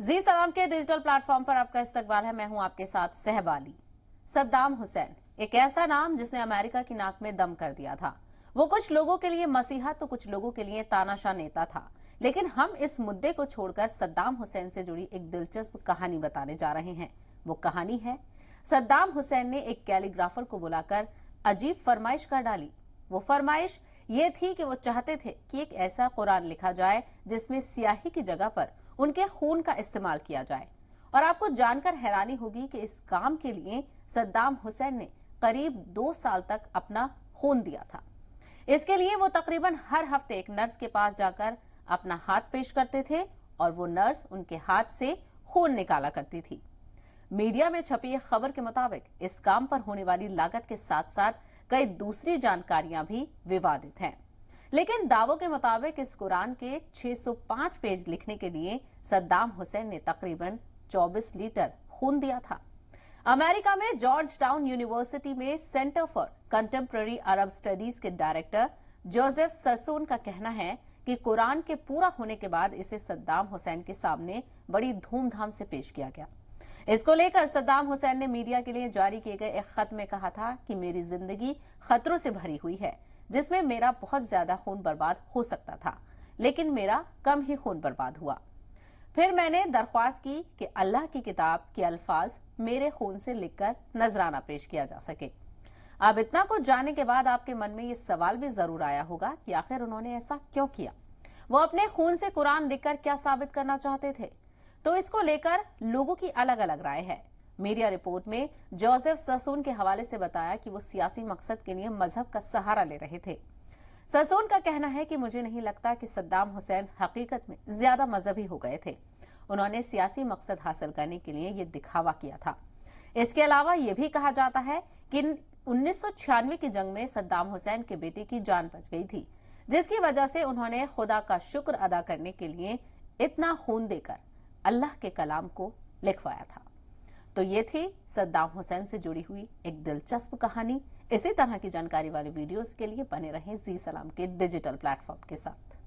जी सलाम के digital platform पर आपका इस्तकबाल है मैं हूं आपके साथ सहबाली सद्दाम हुसैन एक ऐसा नाम जिसने अमेरिका की नाक में दम कर दिया था वो कुछ लोगों के लिए मसीहा तो कुछ लोगों के लिए तानाशाह नेता था लेकिन हम इस मुद्दे को छोड़कर सद्दाम हुसैन से जुड़ी एक दिलचस्प कहानी बताने जा रहे हैं वो कहानी है सद्दाम हुसैन ने एक कैलीग्राफर को बुलाकर अजीब फरमाइश कर डाली वो फरमाइश ये थी कि वो चाहते थे कि एक ऐसा कुरान लिखा जाए जिसमें स्याही की जगह पर उनके खून का इस्तेमाल किया जाए और आपको जानकर हैरानी होगी कि इस काम के लिए सद्दाम हुसैन ने करीब दो साल तक अपना खून दिया था इसके लिए वो तकरीबन हर हफ्ते एक नर्स के पास जाकर अपना हाथ पेश करते थे और वो नर्स उनके हाथ से खून निकाला करती थी मीडिया में छपी एक खबर के मुताबिक इस काम पर होने वाली लागत के साथ साथ कई दूसरी जानकारियां भी विवादित हैं लेकिन दावों के मुताबिक इस कुरान के 605 पेज लिखने के लिए सद्दाम हुसैन ने तकरीबन 24 लीटर खून दिया था अमेरिका में जॉर्ज टाउन यूनिवर्सिटी में centre for contemporary Arab studies के डायरेक्टर जोसेफ सरसोन का कहना है कि कुरान के पूरा होने के बाद इसे सद्दाम हुसैन के सामने बड़ी धूमधाम से पेश किया गया इसको लेकर सद्दाम हुसैन ने मीडिया के लिए जारी किए गए एक खत में कहा था कि मेरी जिंदगी खतरों से भरी हुई है जिसमें मेरा बहुत ज्यादा खून बर्बाद हो सकता था लेकिन मेरा कम ही खून बर्बाद हुआ फिर मैंने दरख्वास्त की कि अल्लाह की किताब के अल्फाज मेरे खून से लिखकर नजराना पेश किया जा सके अब इतना कुछ जाने के बाद आपके मन में ये सवाल भी जरूर आया होगा कि आखिर उन्होंने ऐसा क्यों किया वो अपने खून से कुरान लिखकर क्या साबित करना चाहते थे तो इसको लेकर लोगों की अलग अलग राय है मीडिया रिपोर्ट में जोसेफ ससून के हवाले से बताया कि वो सियासी मकसद के लिए मजहब का सहारा ले रहे थे ससून का कहना है कि मुझे नहीं लगता कि सद्दाम हुसैन हकीकत में ज्यादा मजहबी हो गए थे उन्होंने सियासी मकसद हासिल करने के लिए ये दिखावा किया था इसके अलावा ये भी कहा जाता है कि उन्नीस की जंग में सद्दाम हुसैन के बेटे की जान बच गई थी जिसकी वजह से उन्होंने खुदा का शुक्र अदा करने के लिए इतना खून देकर अल्लाह के कलाम को लिखवाया था तो ये थी सद्दाम हुसैन से जुड़ी हुई एक दिलचस्प कहानी इसी तरह की जानकारी वाले वीडियोस के लिए बने रहें जी सलाम के डिजिटल प्लेटफॉर्म के साथ